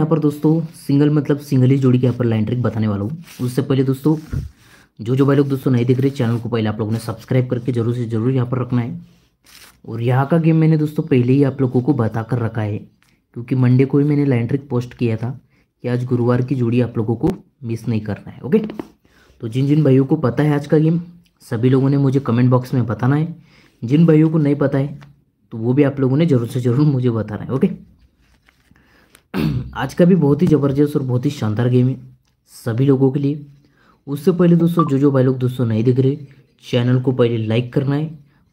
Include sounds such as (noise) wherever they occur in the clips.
यहाँ पर दोस्तों सिंगल मतलब सिंगल ही जोड़ी के यहाँ पर लाइन ट्रिक बताने वाला हूँ उससे पहले दोस्तों जो जो भाई लोग दोस्तों नहीं देख रहे चैनल को पहले आप लोगों ने सब्सक्राइब करके जरूर से जरूर यहाँ पर रखना है और यहाँ का गेम मैंने दोस्तों पहले ही आप लोगों को बता कर रखा है क्योंकि मंडे को ही मैंने लाइन ट्रिक पोस्ट किया था कि आज गुरुवार की जोड़ी आप लोगों को मिस नहीं करना है ओके तो जिन जिन भाइयों को पता है आज का गेम सभी लोगों ने मुझे कमेंट बॉक्स में बताना है जिन भाइयों को नहीं पता है तो वो भी आप लोगों ने ज़रूर से ज़रूर मुझे बताना है ओके आज का भी बहुत ही ज़बरदस्त और बहुत ही शानदार गेम है सभी लोगों के लिए उससे पहले दोस्तों जो जो भाई लोग दोस्तों नहीं दिख रहे चैनल को पहले लाइक करना है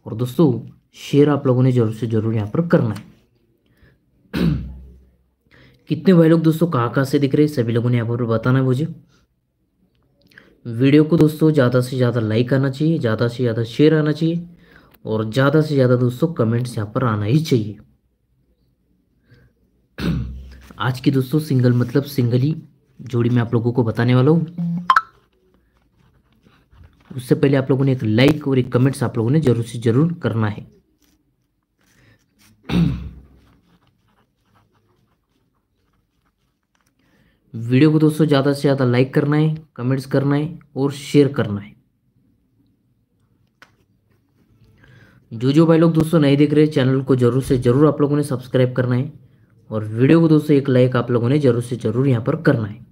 और दोस्तों शेयर आप लोगों ने ज़रूर से ज़रूर यहाँ पर करना है (clears throat) कितने भाई लोग दोस्तों कहाँ कहाँ से दिख रहे हैं सभी लोगों ने यहाँ पर बताना है मुझे वीडियो को दोस्तों ज़्यादा से ज़्यादा लाइक आना चाहिए ज़्यादा से ज़्यादा शेयर आना चाहिए और ज़्यादा से ज़्यादा दोस्तों कमेंट्स यहाँ पर आना ही चाहिए आज की दोस्तों सिंगल मतलब सिंगल ही जोड़ी मैं आप लोगों को बताने वाला हूँ उससे पहले आप लोगों ने एक लाइक और एक कमेंट्स आप लोगों ने जरूर से जरूर करना है वीडियो को दोस्तों ज़्यादा से ज़्यादा लाइक करना है कमेंट्स करना है और शेयर करना है जो जो भाई लोग दोस्तों नहीं देख रहे चैनल को जरूर से जरूर आप लोगों ने सब्सक्राइब करना है और वीडियो को दोस्तों एक लाइक आप लोगों ने ज़रूर से ज़रूर यहाँ पर करना है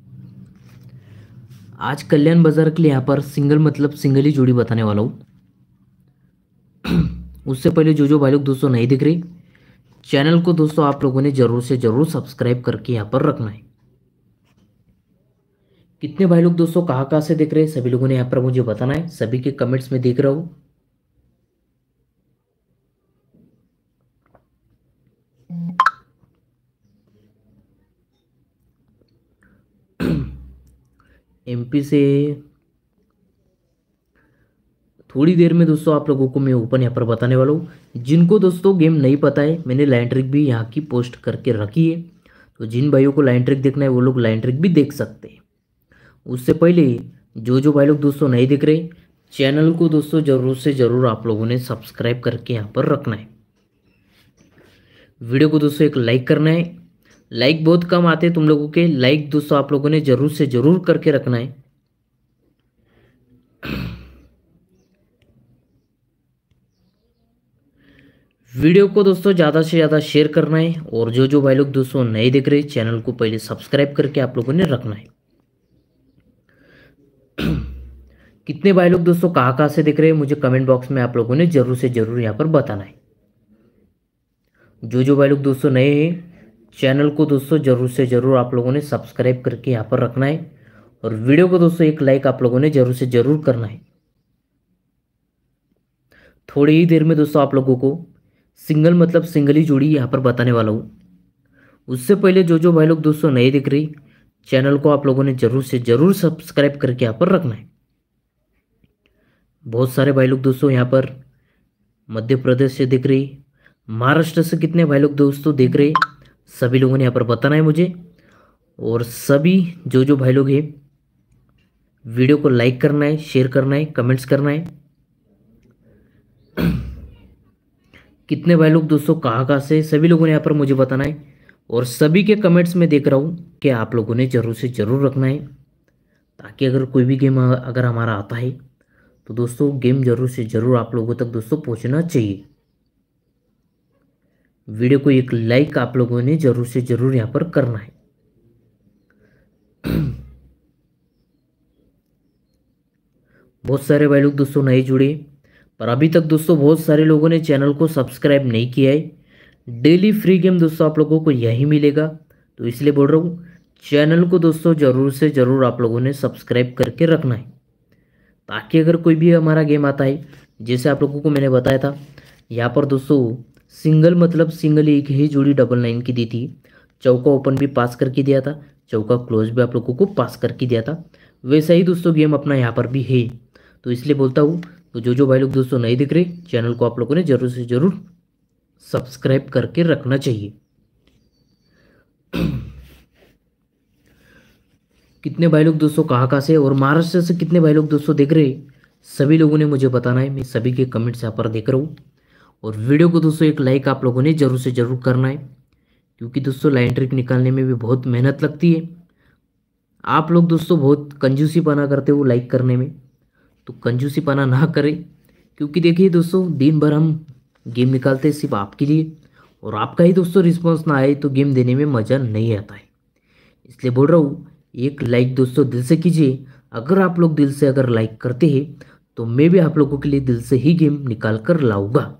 आज कल्याण बाजार के लिए यहाँ पर सिंगल मतलब सिंगल ही जोड़ी बताने वाला हूँ (clears throat) उससे पहले जो जो भाई लोग दोस्तों नहीं दिख रही चैनल को दोस्तों आप लोगों ने ज़रूर से ज़रूर सब्सक्राइब करके यहाँ पर रखना है कितने भाई लोग दोस्तों कहाँ कहाँ से देख रहे हैं सभी लोगों ने यहाँ पर मुझे बताना है सभी के कमेंट्स में देख रहा हूँ एमपी से थोड़ी देर में दोस्तों आप लोगों को मैं ओपन यहाँ पर बताने वाला हूँ जिनको दोस्तों गेम नहीं पता है मैंने लाइन ट्रिक भी यहाँ की पोस्ट करके रखी है तो जिन भाइयों को लाइन ट्रिक देखना है वो लोग लाइन ट्रिक भी देख सकते हैं उससे पहले जो जो भाई लोग दोस्तों नहीं देख रहे चैनल को दोस्तों ज़रूर से ज़रूर आप लोगों ने सब्सक्राइब करके यहाँ पर रखना है वीडियो को दोस्तों एक लाइक करना है लाइक बहुत कम आते हैं तुम लोगों के लाइक दोस्तों आप लोगों ने जरूर से जरूर करके रखना है वीडियो को दोस्तों ज़्यादा से ज़्यादा शेयर करना है और जो जो भाई लोग दोस्तों नए देख रहे चैनल को पहले सब्सक्राइब करके आप लोगों ने रखना है (clears throat) कितने भाई लोग दोस्तों कहाँ कहाँ से देख रहे हैं मुझे कमेंट बॉक्स में आप लोगों ने जरूर से जरूर यहाँ पर बताना है जो जो भाई लोग दोस्तों नए हैं चैनल को दोस्तों ज़रूर से ज़रूर आप लोगों ने सब्सक्राइब करके यहाँ पर रखना है और वीडियो को दोस्तों एक लाइक आप लोगों ने ज़रूर से ज़रूर करना है थोड़ी ही देर में दोस्तों आप लोगों को सिंगल मतलब सिंगल ही जोड़ी यहाँ पर बताने वाला हूँ उससे पहले जो जो भाई लोग दोस्तों नहीं दिख रही चैनल को आप लोगों ने ज़रूर से ज़रूर सब्सक्राइब करके यहाँ पर रखना है बहुत सारे भाई लोग दोस्तों यहाँ पर मध्य प्रदेश से दिख रही महाराष्ट्र से कितने भाई लोग दोस्तों देख रहे सभी लोगों ने यहाँ पर बताना है मुझे और सभी जो जो भाई लोग हैं वीडियो को लाइक करना है शेयर करना है कमेंट्स करना है (clears throat) कितने भाई लोग दोस्तों कहाँ कहाँ से सभी लोगों ने यहाँ पर मुझे बताना है और सभी के कमेंट्स में देख रहा हूँ कि आप लोगों ने ज़रूर से ज़रूर रखना है ताकि अगर कोई भी गेम अगर हमारा आता है तो दोस्तों गेम ज़रूर से ज़रूर आप लोगों तक दोस्तों पहुँचना चाहिए वीडियो को एक लाइक आप लोगों ने ज़रूर से ज़रूर यहाँ पर करना है बहुत सारे भाई लोग दोस्तों नहीं जुड़े पर अभी तक दोस्तों बहुत सारे लोगों ने चैनल को सब्सक्राइब नहीं किया है डेली फ्री गेम दोस्तों आप लोगों को यही मिलेगा तो इसलिए बोल रहा हूँ चैनल को दोस्तों ज़रूर से ज़रूर आप लोगों ने सब्सक्राइब करके रखना है ताकि अगर कोई भी हमारा गेम आता है जैसे आप लोगों को मैंने बताया था यहाँ पर दोस्तों सिंगल मतलब सिंगल एक ही जोड़ी डबल नाइन की दी थी चौका ओपन भी पास करके दिया था चौका क्लोज भी आप लोगों को पास करके दिया था वैसा ही दोस्तों गेम अपना यहाँ पर भी है तो इसलिए बोलता हूँ तो जो जो भाई लोग दोस्तों नहीं दिख रहे चैनल को आप लोगों ने ज़रूर से ज़रूर सब्सक्राइब करके रखना चाहिए (clears throat) कितने भाई लोग दोस्तों कहाँ कहाँ से और महाराष्ट्र से कितने भाई लोग दोस्तों देख रहे सभी लोगों ने मुझे बताना है मैं सभी के कमेंट्स यहाँ पर देख रहा हूँ और वीडियो को दोस्तों एक लाइक आप लोगों ने ज़रूर से ज़रूर करना है क्योंकि दोस्तों लाइन ट्रिक निकालने में भी बहुत मेहनत लगती है आप लोग दोस्तों बहुत कंजूसी पाना करते हो लाइक करने में तो कंजूसी पाना ना करें क्योंकि देखिए दोस्तों दिन भर हम गेम निकालते हैं सिर्फ आपके लिए और आपका ही दोस्तों रिस्पॉन्स ना आए तो गेम देने में मज़ा नहीं आता है इसलिए बोल रहा हूँ एक लाइक दोस्तों दिल से कीजिए अगर आप लोग दिल से अगर लाइक करते हैं तो मैं भी आप लोगों के लिए दिल से ही गेम निकाल कर लाऊँगा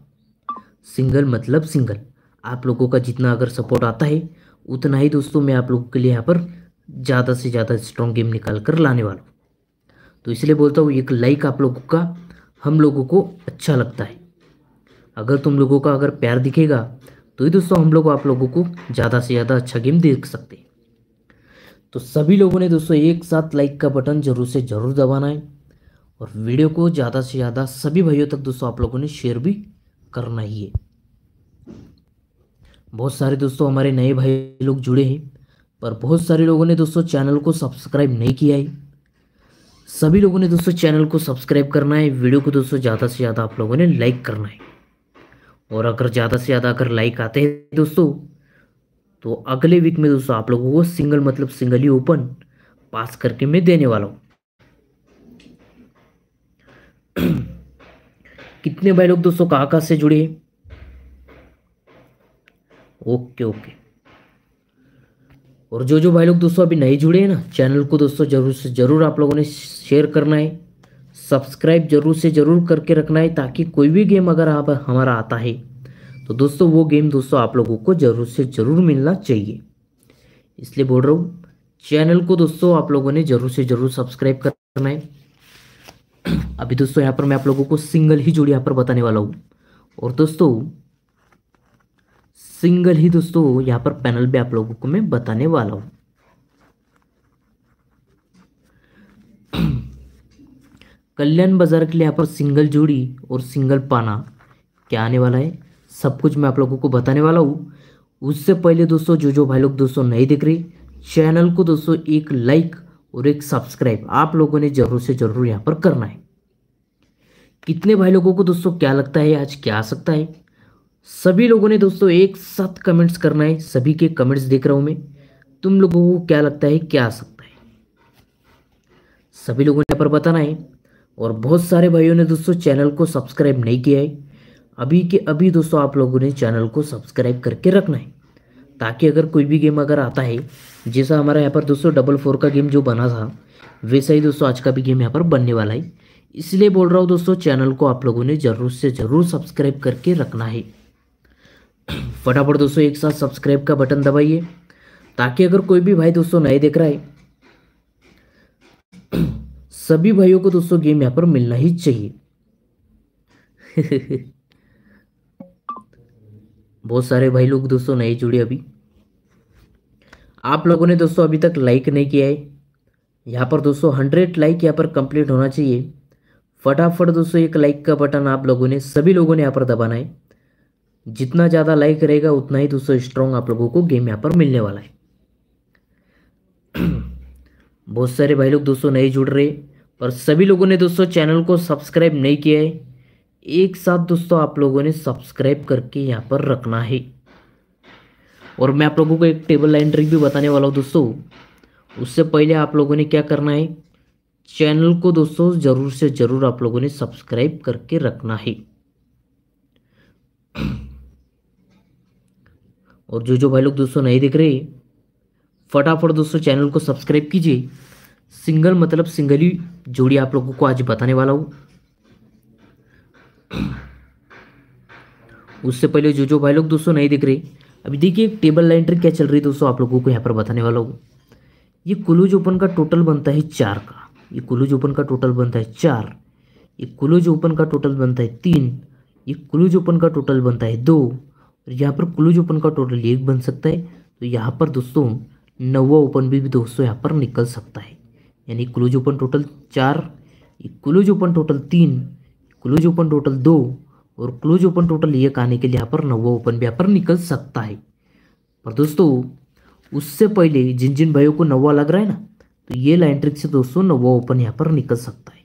सिंगल मतलब सिंगल आप लोगों का जितना अगर सपोर्ट आता है उतना ही दोस्तों मैं आप लोगों के लिए यहाँ पर ज़्यादा से ज़्यादा स्ट्रॉन्ग गेम निकाल कर लाने वाला हूँ तो इसलिए बोलता हूँ एक लाइक आप लोगों का हम लोगों को अच्छा लगता है अगर तुम लोगों का अगर प्यार दिखेगा तो ही दोस्तों हम लोग आप लोगों को ज़्यादा से ज़्यादा अच्छा गेम देख सकते हैं तो सभी लोगों ने दोस्तों एक साथ लाइक का बटन ज़रूर से ज़रूर दबाना है और वीडियो को ज़्यादा से ज़्यादा सभी भाइयों तक दोस्तों आप लोगों ने शेयर भी करना ही है बहुत सारे दोस्तों हमारे नए भाई लोग जुड़े हैं पर बहुत सारे लोगों ने दोस्तों चैनल को सब्सक्राइब नहीं किया है सभी लोगों ने दोस्तों चैनल को सब्सक्राइब करना है वीडियो को दोस्तों ज़्यादा से ज़्यादा आप लोगों ने लाइक करना है और अगर ज़्यादा से ज़्यादा अगर लाइक आते हैं दोस्तों तो अगले वीक में दोस्तों आप लोगों को सिंगल मतलब सिंगल ही ओपन पास करके मैं देने वाला हूँ (clears throat) कितने भाई लोग दोस्तों कहाँ कहाँ से जुड़े ओके ओके और जो जो भाई लोग दोस्तों अभी नहीं जुड़े हैं ना चैनल को दोस्तों जरूर से जरूर आप लोगों ने शेयर करना है सब्सक्राइब जरूर से जरूर करके रखना है ताकि कोई भी गेम अगर आप हमारा आता है तो दोस्तों वो गेम दोस्तों आप लोगों को जरूर से जरूर मिलना चाहिए इसलिए बोल रहा हूँ चैनल को दोस्तों आप लोगों ने जरूर से जरूर सब्सक्राइब करना है अभी दोस्तों यहाँ पर मैं आप लोगों को सिंगल ही जोड़ी यहाँ पर बताने वाला हूँ और दोस्तों सिंगल ही दोस्तों यहाँ पर पैनल भी आप लोगों को मैं बताने वाला हूँ (clears throat) कल्याण बाजार के लिए यहाँ पर सिंगल जोड़ी और सिंगल पाना क्या आने वाला है सब कुछ मैं आप लोगों को बताने वाला हूँ उससे पहले दोस्तों जो जो भाई लोग दोस्तों नहीं देख रहे चैनल को दोस्तों एक लाइक और एक सब्सक्राइब आप लोगों ने ज़रूर से ज़रूर यहाँ पर करना है कितने भाई लोगों को दोस्तों क्या लगता है आज क्या आ सकता है सभी लोगों ने दोस्तों एक साथ कमेंट्स करना है सभी के कमेंट्स देख रहा हूँ मैं तुम लोगों को क्या लगता है क्या आ सकता है सभी लोगों ने यहाँ पर बताना है और बहुत सारे भाइयों ने दोस्तों चैनल को सब्सक्राइब नहीं किया है अभी के अभी दोस्तों आप लोगों ने चैनल को सब्सक्राइब करके रखना है ताकि अगर कोई भी गेम अगर आता है जैसा हमारा यहाँ पर दोस्तों डबल फोर का गेम जो बना था वैसा ही दोस्तों आज का भी गेम यहाँ पर बनने वाला है इसलिए बोल रहा हूँ दोस्तों चैनल को आप लोगों ने ज़रूर से ज़रूर सब्सक्राइब करके रखना है (clears throat) फटाफट दोस्तों एक साथ सब्सक्राइब का बटन दबाइए ताकि अगर कोई भी भाई दोस्तों नहीं देख रहा है (clears throat) सभी भाइयों को दोस्तों गेम यहाँ पर मिलना ही चाहिए (laughs) बहुत सारे भाई लोग दोस्तों नहीं जुड़े अभी आप लोगों ने दोस्तों अभी तक लाइक नहीं किया है यहाँ पर दोस्तों हंड्रेड लाइक यहाँ पर कंप्लीट होना चाहिए फटाफट दोस्तों एक लाइक का बटन आप लोगों ने सभी लोगों ने यहाँ पर दबाना है जितना ज़्यादा लाइक रहेगा उतना ही दोस्तों स्ट्रॉन्ग आप लोगों को गेम यहाँ पर मिलने वाला है (clears throat) बहुत सारे भाई लोग दोस्तों नहीं जुड़ रहे पर सभी लोगों ने दोस्तों चैनल को सब्सक्राइब नहीं किया है एक साथ दोस्तों आप लोगों ने सब्सक्राइब करके यहाँ पर रखना है और मैं आप लोगों को एक टेबल लाइन ट्रिक भी बताने वाला हूँ दोस्तों उससे पहले आप लोगों ने क्या करना है चैनल को दोस्तों ज़रूर से ज़रूर आप लोगों ने सब्सक्राइब करके रखना है और जो जो भाई लोग दोस्तों नहीं देख रहे फटाफट दोस्तों चैनल को सब्सक्राइब कीजिए सिंगल मतलब सिंगल ही जोड़ी आप लोगों को आज बताने वाला हूँ उससे पहले जो जो भाई लोग दोस्तों नहीं दिख रहे अभी देखिए टेबल लाइन ट्रिक क्या चल रही है दोस्तों आप लोगों को यहाँ पर बताने वाला हूँ ये क्लोज ओपन का टोटल बनता है चार का ये क्लोज ओपन का टोटल बनता है चार ये क्लोज ओपन का टोटल बनता है तीन ये क्लोज ओपन का टोटल बनता है दो और यहाँ पर क्लोज ओपन का टोटल एक बन सकता है तो यहाँ पर दोस्तों नवा ओपन भी दोस्तों यहाँ पर निकल सकता है यानी क्लोज ओपन टोटल चार क्लोज ओपन टोटल तीन क्लोज ओपन टोटल दो और क्लोज ओपन टोटल एक आने के लिए यहाँ पर नवा ओपन भी यहाँ पर निकल सकता है पर दोस्तों उससे पहले जिन जिन भाइयों को नवा लग रहा है ना तो ये लाइन ट्रिक से दोस्तों नवा ओपन यहाँ पर निकल सकता है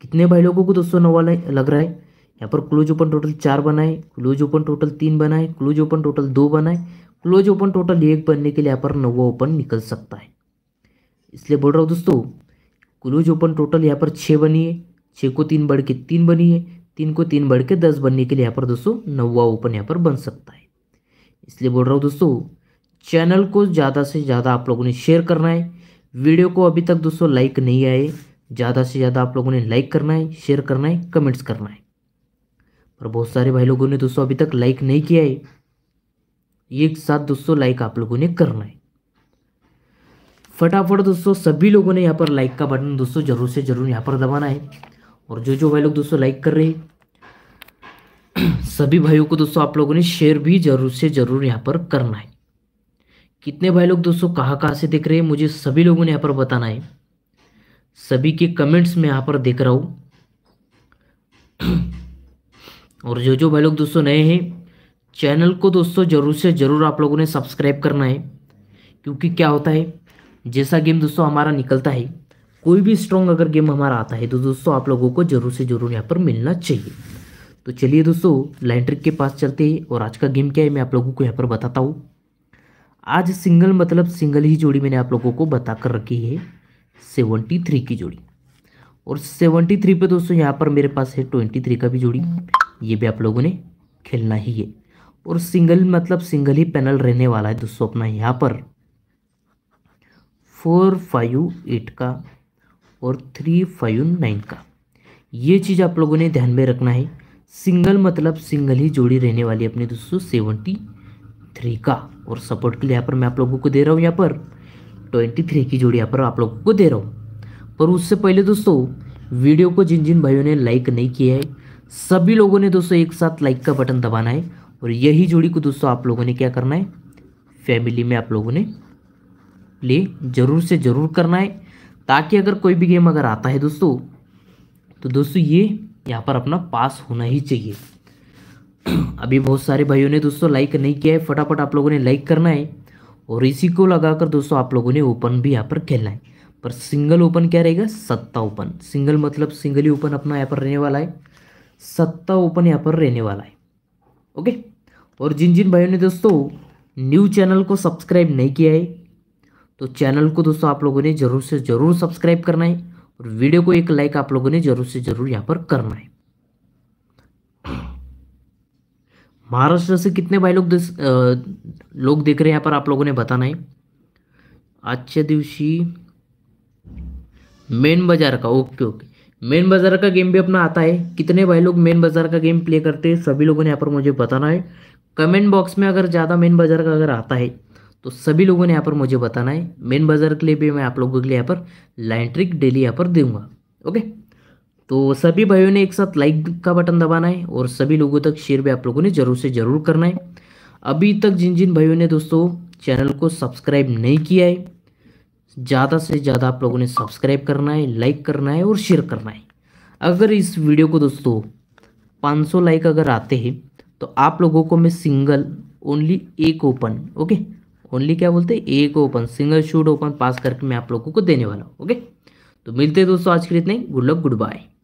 कितने भाई लोगों को दोस्तों नवा लग रहा है यहाँ पर क्लोज ओपन टोटल चार बनाए क्लोज ओपन टोटल तीन बनाए क्लोज ओपन टोटल दो बनाए क्लोज ओपन टोटल एक बनने के लिए यहाँ पर नवा ओपन निकल सकता है इसलिए बोल रहा हूँ दोस्तों क्लोज ओपन टोटल यहाँ पर छः बनी है छः को तीन बढ़ के तीन बनी है तीन को तीन बढ़ के दस बनने के लिए यहाँ पर दोस्तों नवा ओपन यहाँ पर बन सकता है इसलिए बोल रहा हूँ दोस्तों चैनल को ज़्यादा से ज़्यादा आप लोगों ने शेयर करना है वीडियो को अभी तक दोस्तों लाइक नहीं आए ज़्यादा से ज़्यादा आप लोगों ने लाइक करना है शेयर करना है कमेंट्स करना है पर बहुत सारे भाई लोगों ने दोस्तों अभी तक लाइक नहीं किया है एक साथ दोस्तों लाइक आप लोगों ने करना है फटाफट दोस्तों सभी लोगों ने यहाँ पर लाइक का बटन दोस्तों जरूर से जरूर यहाँ पर दबाना है और जो जो भाई लोग दोस्तों लाइक कर रहे हैं (clears throat) सभी भाइयों को दोस्तों आप लोगों ने शेयर भी जरूर से जरूर यहाँ पर करना है कितने भाई लोग दोस्तों कहाँ कहाँ से देख रहे हैं मुझे सभी लोगों ने यहाँ पर बताना है सभी के कमेंट्स में यहाँ पर देख रहा हूँ (clears throat) और जो जो भाई लोग दोस्तों नए हैं चैनल को दोस्तों ज़रूर से ज़रूर आप लोगों ने सब्सक्राइब करना है क्योंकि क्या होता है जैसा गेम दोस्तों हमारा निकलता है कोई भी स्ट्रॉन्ग अगर गेम हमारा आता है तो दोस्तों आप लोगों को ज़रूर से ज़रूर यहाँ पर मिलना चाहिए तो चलिए दोस्तों लाइन ट्रिक के पास चलते हैं और आज का गेम क्या है मैं आप लोगों को यहाँ पर बताता हूँ आज सिंगल मतलब सिंगल ही जोड़ी मैंने आप लोगों को बता कर रखी है सेवेंटी थ्री की जोड़ी और सेवेंटी थ्री पे दोस्तों यहाँ पर मेरे पास है ट्वेंटी थ्री का भी जोड़ी ये भी आप लोगों ने खेलना ही है और सिंगल मतलब सिंगल ही पैनल रहने वाला है दोस्तों अपना यहाँ पर फोर फाइव एट का और थ्री फाइव नाइन का ये चीज़ आप लोगों ने ध्यान में रखना है सिंगल मतलब सिंगल ही जोड़ी रहने वाली अपने दोस्तों सेवेंटी थ्री का और सपोर्ट के लिए यहाँ पर मैं आप लोगों को दे रहा हूँ यहाँ पर ट्वेंटी थ्री की जोड़ी यहाँ पर आप लोगों को दे रहा हूँ पर उससे पहले दोस्तों वीडियो को जिन जिन भाइयों ने लाइक नहीं किया है सभी लोगों ने दोस्तों एक साथ लाइक का बटन दबाना है और यही जोड़ी को दोस्तों आप लोगों ने क्या करना है फैमिली में आप लोगों ने प्ले ज़रूर से ज़रूर करना है ताकि अगर कोई भी गेम अगर आता है दोस्तों तो दोस्तों ये यहाँ पर अपना पास होना ही चाहिए अभी बहुत सारे भाइयों ने दोस्तों लाइक नहीं किया है फटाफट आप लोगों ने लाइक करना है और इसी को लगाकर दोस्तों आप लोगों ने ओपन भी यहाँ पर खेलना है पर सिंगल ओपन क्या रहेगा सत्ता ओपन सिंगल मतलब सिंगल ही ओपन अपना यहाँ पर रहने वाला है सत्ता ओपन यहाँ पर रहने वाला है ओके और जिन जिन भाइयों ने दोस्तों न्यू चैनल को सब्सक्राइब नहीं किया है तो चैनल को दोस्तों आप लोगों ने ज़रूर से ज़रूर सब्सक्राइब करना है और वीडियो को एक लाइक आप लोगों ने ज़रूर से ज़रूर यहाँ पर करना है महाराष्ट्र से कितने भाई लोग लोग देख रहे हैं यहाँ पर आप लोगों ने बताना है आज दिवसी मेन बाजार का ओके ओके मेन बाजार का गेम भी अपना आता है कितने भाई लोग मेन बाजार का गेम प्ले करते हैं सभी लोगों ने यहाँ पर मुझे बताना है कमेंट बॉक्स में अगर ज़्यादा मेन बाजार का अगर आता है तो सभी लोगों ने यहाँ पर मुझे बताना है मेन बाजार के लिए भी मैं आप लोगों के लिए यहाँ पर लाइन ट्रिक डेली यहाँ पर दूंगा ओके तो सभी भाइयों ने एक साथ लाइक का बटन दबाना है और सभी लोगों तक शेयर भी आप लोगों ने ज़रूर से ज़रूर करना है अभी तक जिन जिन भाइयों ने दोस्तों चैनल को सब्सक्राइब नहीं किया है ज़्यादा से ज़्यादा आप लोगों ने सब्सक्राइब करना है लाइक करना है और शेयर करना है अगर इस वीडियो को दोस्तों पाँच लाइक अगर आते हैं तो आप लोगों को मैं सिंगल ओनली एक ओपन ओके ओनली क्या बोलते हैं एक open single shoot open pass करके मैं आप लोगों को देने वाला हूँ ओके तो मिलते हैं दोस्तों आज के लिए इतने गुड लक गुड बाय